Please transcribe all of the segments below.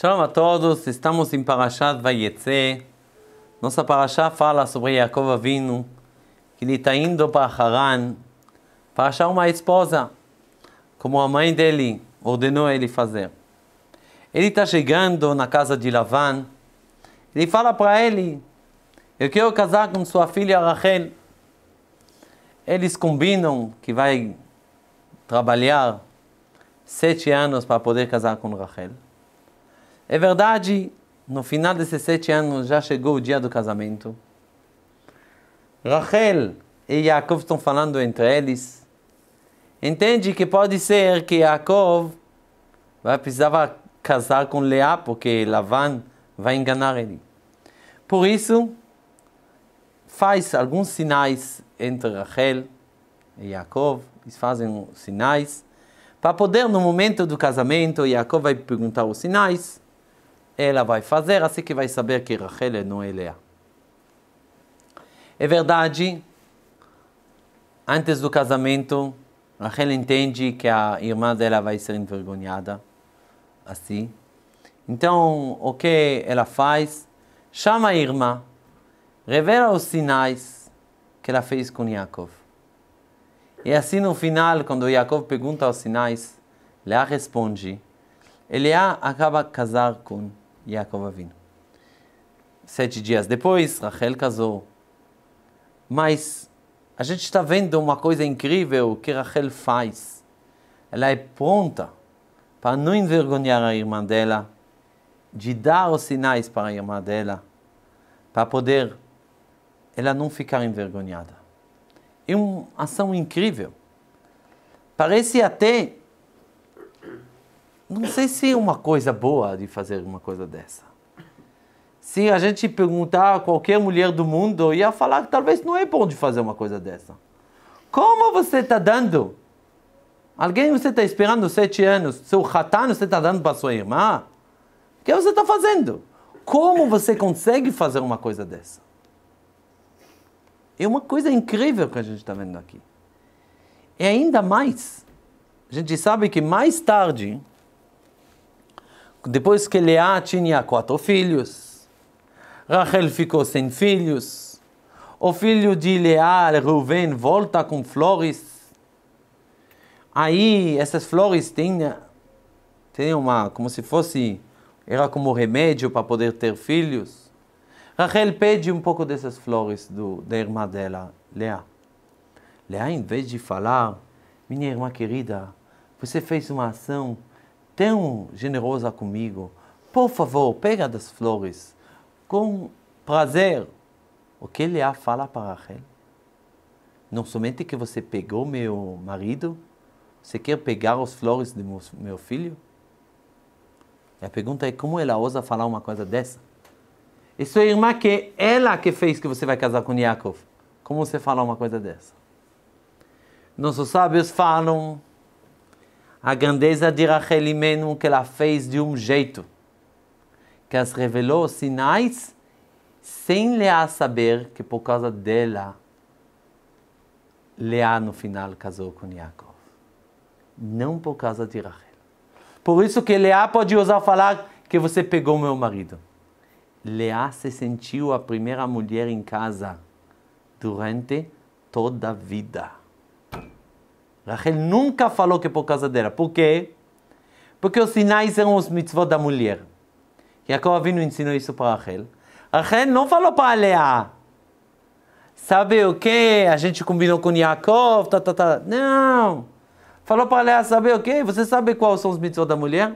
Shalom a todos, estamos em Parashat Vayetze. Nossa Parashat fala sobre Yaakov Avinu, que ele está indo para Haran para achar uma esposa, como a mãe dele ordenou ele fazer. Ele está chegando na casa de Lavan, ele fala para ele, eu quero casar com sua filha Rachel. Eles combinam que vai trabalhar sete anos para poder casar com Rachel. É verdade, no final desses sete anos já chegou o dia do casamento. Rachel e Yaakov estão falando entre eles. Entende que pode ser que Yaakov vai precisar casar com Leá, porque Lavan vai enganar ele. Por isso, faz alguns sinais entre Rachel e Yaakov, eles fazem sinais, para poder, no momento do casamento, Yaakov vai perguntar os sinais, ela vai fazer, assim que vai saber que Rachel é não é É verdade, antes do casamento, Rachel entende que a irmã dela vai ser envergonhada, assim. Então, o que ela faz? Chama a irmã, revela os sinais que ela fez com Yaakov. E assim no final, quando Yaakov pergunta os sinais, Leá responde. Eliá acaba casar com Yaakov Avinu. Sete dias depois, Rachel casou. Mas a gente está vendo uma coisa incrível que Rachel faz. Ela é pronta para não envergonhar a irmã dela, de dar os sinais para a irmã dela, para poder ela não ficar envergonhada. É uma ação incrível. Parece até não sei se é uma coisa boa de fazer uma coisa dessa. Se a gente perguntar a qualquer mulher do mundo, ia falar que talvez não é bom de fazer uma coisa dessa. Como você está dando? Alguém você está esperando sete anos, seu ratano você está dando para sua irmã? O que você está fazendo? Como você consegue fazer uma coisa dessa? É uma coisa incrível que a gente está vendo aqui. E ainda mais, a gente sabe que mais tarde, depois que Leá tinha quatro filhos, Rachel ficou sem filhos. O filho de Leá, Reuven, volta com flores. Aí essas flores têm, têm uma, como se fosse, era como remédio para poder ter filhos. Rachel pede um pouco dessas flores do, da irmã dela, Leá. Leá, em vez de falar, minha irmã querida, você fez uma ação tão generosa comigo. Por favor, pega das flores. Com prazer. O que Leá fala para Rachel? Não somente que você pegou meu marido, você quer pegar as flores de meu filho? E a pergunta é como ela ousa falar uma coisa dessa? E sua irmã que ela que fez que você vai casar com Yaakov. Como você fala uma coisa dessa? Nossos sábios falam a grandeza de Rachel Imenu, que ela fez de um jeito, que as revelou sinais sem Leá saber que por causa dela, Leá no final casou com Yaakov. Não por causa de Rachel. Por isso que Leá pode usar falar que você pegou meu marido. Leá se sentiu a primeira mulher em casa durante toda a vida. Rachel nunca falou que é por causa dela. Por quê? Porque os sinais eram os mitzvot da mulher. Jacob Avinu ensinou isso para Rachel. Rachel não falou para Leá. Sabe o que? A gente combinou com Jacob, tá, tá, tá. Não. Falou para Leá, sabe o que? Você sabe quais são os mitzvot da mulher?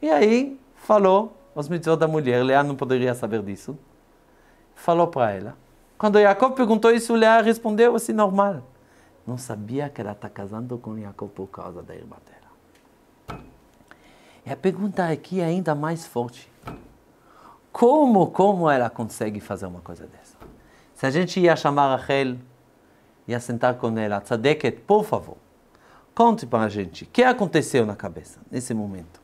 E aí, falou os mitzvot da mulher. Leá não poderia saber disso. Falou para ela. Quando Jacob perguntou isso, Leá respondeu assim, normal não sabia que ela está casando com Jacob por causa da irmã dela. E a pergunta aqui é ainda mais forte. Como, como ela consegue fazer uma coisa dessa? Se a gente ia chamar a Rachel, ia sentar com ela, Tzadeket, por favor, conte para a gente, o que aconteceu na cabeça, nesse momento?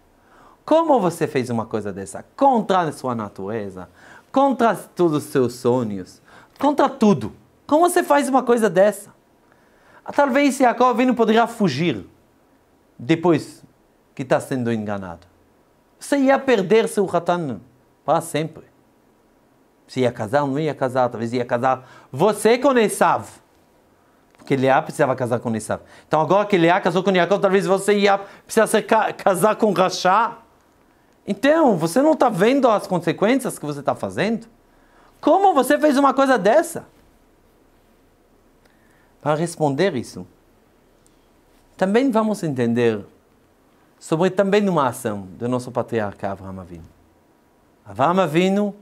Como você fez uma coisa dessa? Contra a sua natureza, contra todos os seus sonhos, contra tudo. Como você faz uma coisa dessa? Ah, talvez Jacob Avinu poderia fugir depois que está sendo enganado. Você ia perder seu Hatan para sempre. Se ia casar ou não ia casar, talvez ia casar você com Esav. Porque Leá precisava casar com Esav. Então agora que Leá casou com Jacob, talvez você ia precisar casar com Rachá. Então, você não está vendo as consequências que você está fazendo? Como você fez uma coisa dessa? para responder isso. Também vamos entender sobre também uma ação do nosso patriarca Avraham Avinu. Avraham Avinu,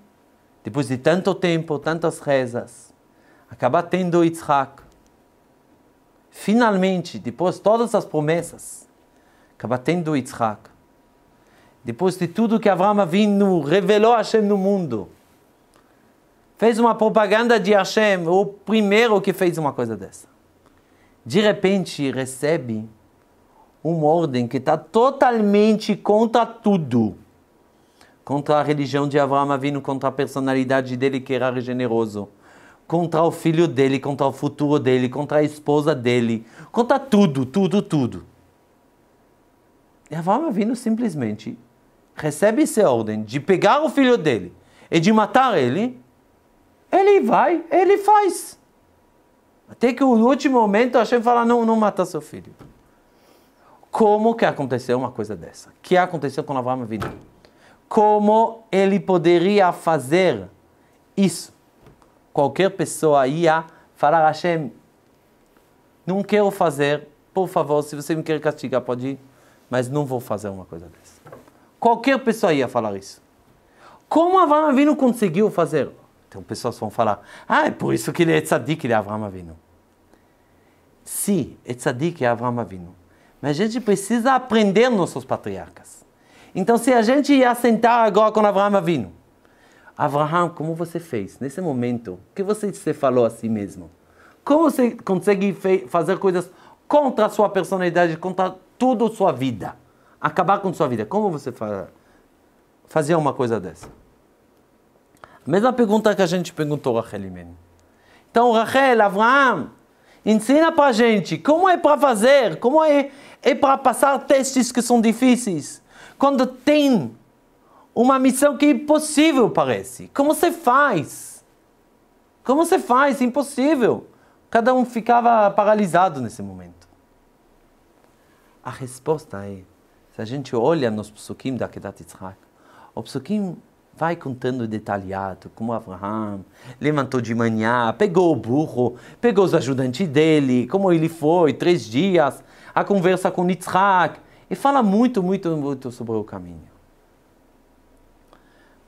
depois de tanto tempo, tantas rezas, acaba tendo Yitzhak. Finalmente, depois de todas as promessas, acaba tendo Yitzhak. Depois de tudo que Avraham Avinu revelou a Hashem no mundo, fez uma propaganda de Hashem, o primeiro que fez uma coisa dessa. De repente recebe uma ordem que está totalmente contra tudo. Contra a religião de Avraham Avinu, contra a personalidade dele que era generoso. Contra o filho dele, contra o futuro dele, contra a esposa dele. Contra tudo, tudo, tudo. E Avraham Avinu simplesmente recebe essa ordem de pegar o filho dele e de matar ele ele vai, ele faz. Até que no último momento Hashem fala, não, não mata seu filho. Como que aconteceu uma coisa dessa? O que aconteceu com Avram Avinu? Como ele poderia fazer isso? Qualquer pessoa ia falar, Hashem, não quero fazer, por favor, se você me quer castigar, pode ir, mas não vou fazer uma coisa dessa. Qualquer pessoa ia falar isso. Como Avram Avinu conseguiu fazer? Então pessoas vão falar, ah, é por isso que ele é tzadik, ele é Avram Avinu. Sim, é tzadik, é Avram Avinu. Mas a gente precisa aprender nossos patriarcas. Então se a gente ia sentar agora com Avram Avinu, Avraham, como você fez nesse momento? O que você, você falou a si mesmo? Como você consegue fazer coisas contra a sua personalidade, contra tudo a sua vida? Acabar com a sua vida. Como você fa fazia uma coisa dessa? Mesma pergunta que a gente perguntou a Rachel Imenu. Então, Rachel, Abraham, ensina para a gente como é para fazer, como é, é para passar testes que são difíceis. Quando tem uma missão que é impossível, parece. Como se faz? Como se faz? Impossível. Cada um ficava paralisado nesse momento. A resposta é, se a gente olha nos psukim da Kedat Yitzhak, o psukim Vai contando detalhado como Abraham levantou de manhã, pegou o burro, pegou os ajudantes dele, como ele foi, três dias, a conversa com Yitzhak. E fala muito, muito, muito sobre o caminho.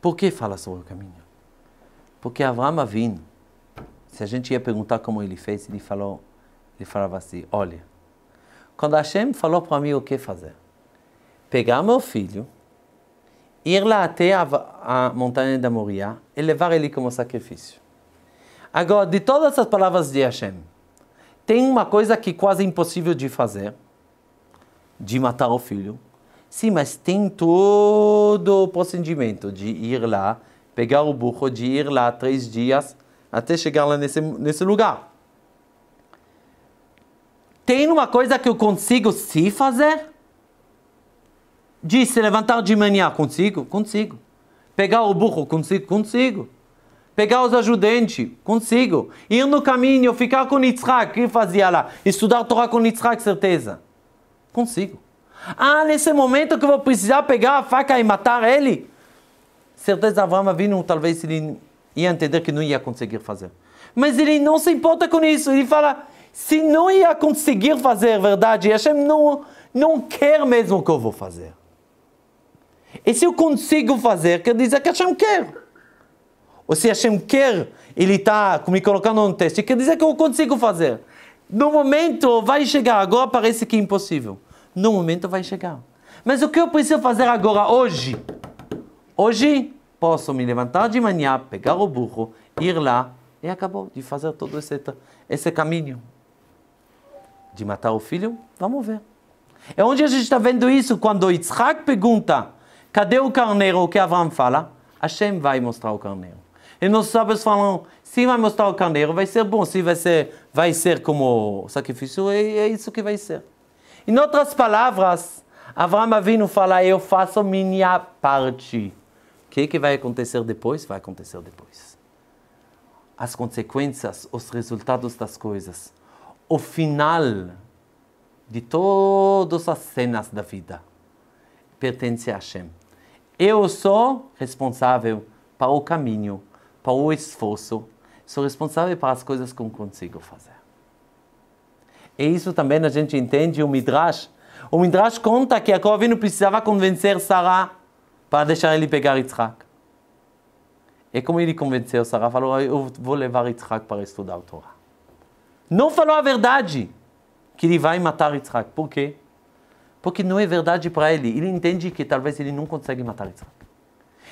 Por que fala sobre o caminho? Porque Abraham vindo, se a gente ia perguntar como ele fez, ele falou, ele falava assim, olha, quando Hashem falou para mim o que fazer, pegar meu filho, ir lá até a, a montanha da Moria e levar ele como sacrifício. Agora, de todas as palavras de Hashem, tem uma coisa que é quase impossível de fazer, de matar o filho. Sim, mas tem todo o procedimento de ir lá, pegar o burro, de ir lá três dias, até chegar lá nesse, nesse lugar. Tem uma coisa que eu consigo se fazer? de se levantar de manhã, consigo? Consigo. Pegar o burro, consigo? Consigo. Pegar os ajudantes, consigo. Ir no caminho, ficar com Yitzhak, que fazia lá? Estudar Torá com Yitzhak, certeza. Consigo. Ah, nesse momento que eu vou precisar pegar a faca e matar ele? Certeza, Avram vindo, talvez ele ia entender que não ia conseguir fazer. Mas ele não se importa com isso. Ele fala, se não ia conseguir fazer verdade, Hashem não, não quer mesmo que eu vou fazer. E se eu consigo fazer, quer dizer que Hashem quer. Ou se Hashem quer, ele está me colocando no teste, quer dizer que eu consigo fazer. No momento vai chegar, agora parece que é impossível. No momento vai chegar. Mas o que eu preciso fazer agora, hoje? Hoje posso me levantar de manhã, pegar o burro, ir lá e acabou de fazer todo esse, esse caminho. De matar o filho, vamos ver. É onde a gente está vendo isso quando Yitzhak pergunta Cadê o carneiro que Avram fala? Hashem vai mostrar o carneiro. E nós sábios falam, se vai mostrar o carneiro, vai ser bom. Se vai ser, vai ser como sacrifício, é, é isso que vai ser. Em outras palavras, Avram Avinu fala, eu faço minha parte. O que, que vai acontecer depois? Vai acontecer depois. As consequências, os resultados das coisas. O final de todas as cenas da vida pertence a Hashem. Eu sou responsável para o caminho, para o esforço. Sou responsável para as coisas que eu consigo fazer. E isso também a gente entende o Midrash. O Midrash conta que Jacob não precisava convencer Sarah para deixar ele pegar Yitzhak. E como ele convenceu Sarah? Falou, ah, eu vou levar Yitzhak para estudar o Torá. Não falou a verdade, que ele vai matar Yitzhak. Por quê? Porque não é verdade para ele. Ele entende que talvez ele não consegue matar Yitzhak.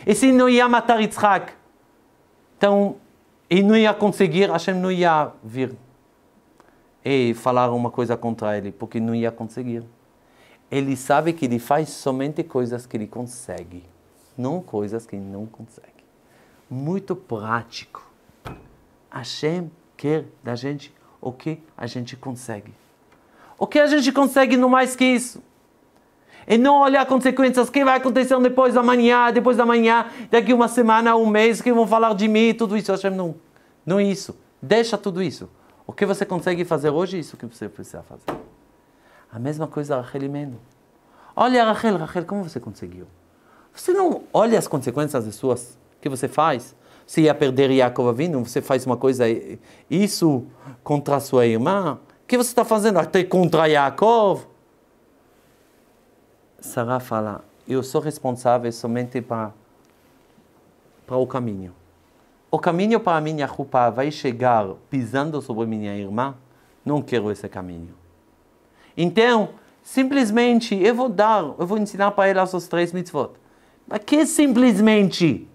E se ele não ia matar Yitzhak, então ele não ia conseguir, Hashem não ia vir e falar uma coisa contra ele, porque não ia conseguir. Ele sabe que ele faz somente coisas que ele consegue, não coisas que ele não consegue. Muito prático. Hashem quer da gente o que a gente consegue. O que a gente consegue não mais que isso? e não olhar consequências, o que vai acontecer depois da manhã, depois da manhã, daqui uma semana, um mês, que vão falar de mim, tudo isso. Hashem, não, não é isso. Deixa tudo isso. O que você consegue fazer hoje, é isso que você precisa fazer. A mesma coisa a Rachel Mendo. Olha, Rachel, Rachel, como você conseguiu? Você não olha as consequências das suas, que você faz. Você ia perder Yaakov vindo, você faz uma coisa, isso contra a sua irmã. O que você está fazendo? Até contra Yaakov? Sarah fala: Eu sou responsável somente para para o caminho. O caminho para a minha roupa vai chegar pisando sobre minha irmã? Não quero esse caminho. Então, simplesmente eu vou dar, eu vou ensinar para ela os três mitzvot. Mas que simplesmente?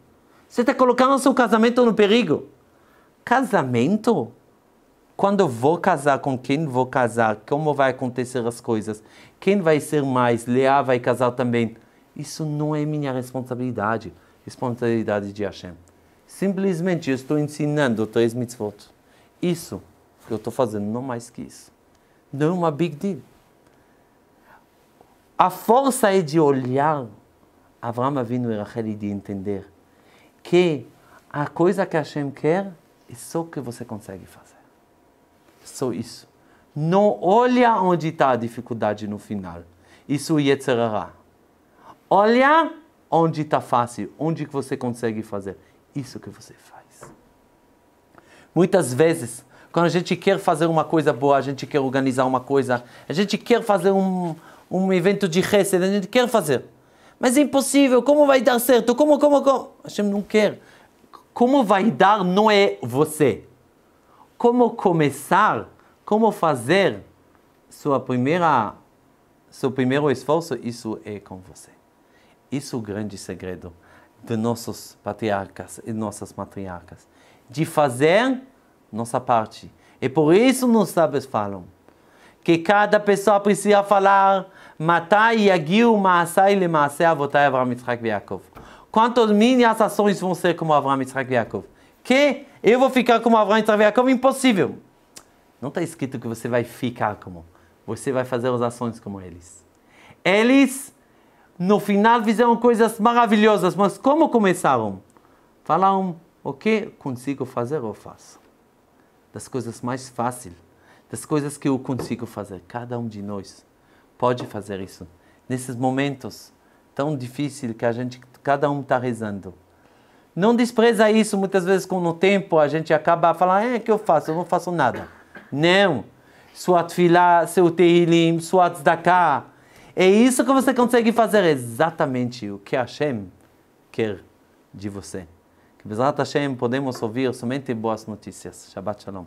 Você está colocando seu casamento no perigo. Casamento? quando eu vou casar, com quem vou casar, como vai acontecer as coisas, quem vai ser mais, Leá vai casar também. Isso não é minha responsabilidade, responsabilidade de Hashem. Simplesmente eu estou ensinando três mitzvot. Isso que eu estou fazendo, não mais que isso. Não é uma big deal. A força é de olhar Avram Avinu e Rachel e de entender que a coisa que Hashem quer é só o que você consegue fazer só isso. Não olha onde está a dificuldade no final. Isso é Yetzerará. Olha onde está fácil, onde que você consegue fazer. Isso que você faz. Muitas vezes, quando a gente quer fazer uma coisa boa, a gente quer organizar uma coisa, a gente quer fazer um, um evento de receita, a gente quer fazer. Mas é impossível, como vai dar certo? Como, como, como? A gente não quer. Como vai dar não é você como começar, como fazer sua primeira, seu primeiro esforço, isso é com você. Isso é o grande segredo de nossos patriarcas e nossas matriarcas, de fazer nossa parte. E por isso nos sábios falam que cada pessoa precisa falar Matai Yagiu Maasai Lemaasei Avotai Avram Yitzhak Yaakov. Quantas minhas ações vão ser como Avram Yitzhak Yaakov? Que eu vou ficar como Abraão e trabalhar como impossível. Não está escrito que você vai ficar como. Você vai fazer as ações como eles. Eles, no final, fizeram coisas maravilhosas, mas como começaram? Falaram, o que consigo fazer, eu faço. Das coisas mais fáceis, das coisas que eu consigo fazer. Cada um de nós pode fazer isso. Nesses momentos tão difíceis que a gente, cada um está rezando. Não despreza isso, muitas vezes com o tempo a gente acaba falando, é que eu faço, eu não faço nada. Não. Sua tefilá, seu teilim, sua tzedakah. É isso que você consegue fazer, exatamente o que Hashem quer de você. Que Bezerra Hashem podemos ouvir somente boas notícias. Shabbat Shalom.